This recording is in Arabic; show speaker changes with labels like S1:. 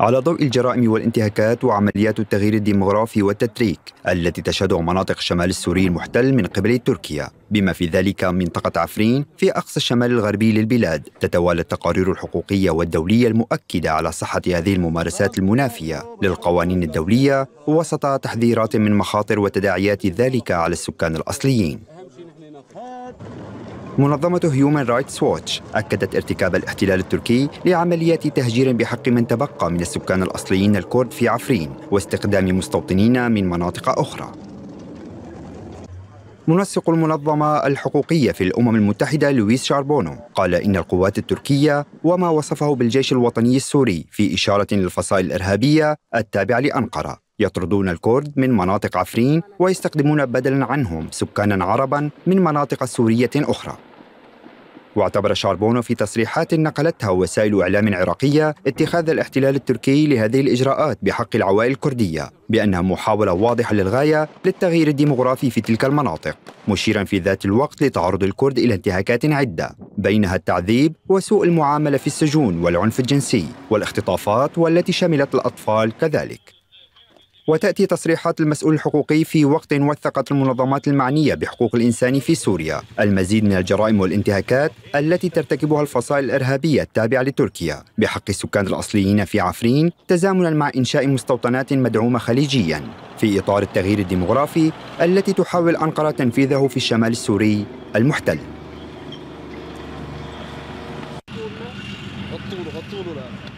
S1: على ضوء الجرائم والانتهاكات وعمليات التغيير الديمغرافي والتتريك التي تشهدها مناطق الشمال السوري المحتل من قبل تركيا بما في ذلك منطقة عفرين في أقصى الشمال الغربي للبلاد تتوالى التقارير الحقوقية والدولية المؤكدة على صحة هذه الممارسات المنافية للقوانين الدولية وسط تحذيرات من مخاطر وتداعيات ذلك على السكان الأصليين منظمة هيومن رايتس ووتش أكدت ارتكاب الاحتلال التركي لعمليات تهجير بحق من تبقى من السكان الأصليين الكرد في عفرين واستخدام مستوطنين من مناطق أخرى منسق المنظمة الحقوقية في الأمم المتحدة لويس شاربونو قال إن القوات التركية وما وصفه بالجيش الوطني السوري في إشارة للفصائل الإرهابية التابعة لأنقرة يطردون الكرد من مناطق عفرين ويستخدمون بدلا عنهم سكانا عربا من مناطق سورية أخرى واعتبر شاربونو في تصريحات نقلتها وسائل إعلام عراقية اتخاذ الاحتلال التركي لهذه الإجراءات بحق العوائل الكردية بأنها محاولة واضحة للغاية للتغيير الديمغرافي في تلك المناطق مشيرا في ذات الوقت لتعرض الكرد إلى انتهاكات عدة بينها التعذيب وسوء المعاملة في السجون والعنف الجنسي والاختطافات والتي شملت الأطفال كذلك وتأتي تصريحات المسؤول الحقوقي في وقت وثقت المنظمات المعنية بحقوق الإنسان في سوريا المزيد من الجرائم والانتهاكات التي ترتكبها الفصائل الإرهابية التابعة لتركيا بحق السكان الأصليين في عفرين تزامنا مع إنشاء مستوطنات مدعومة خليجيا في إطار التغيير الديمغرافي التي تحاول أنقرة تنفيذه في الشمال السوري المحتل غطوله غطوله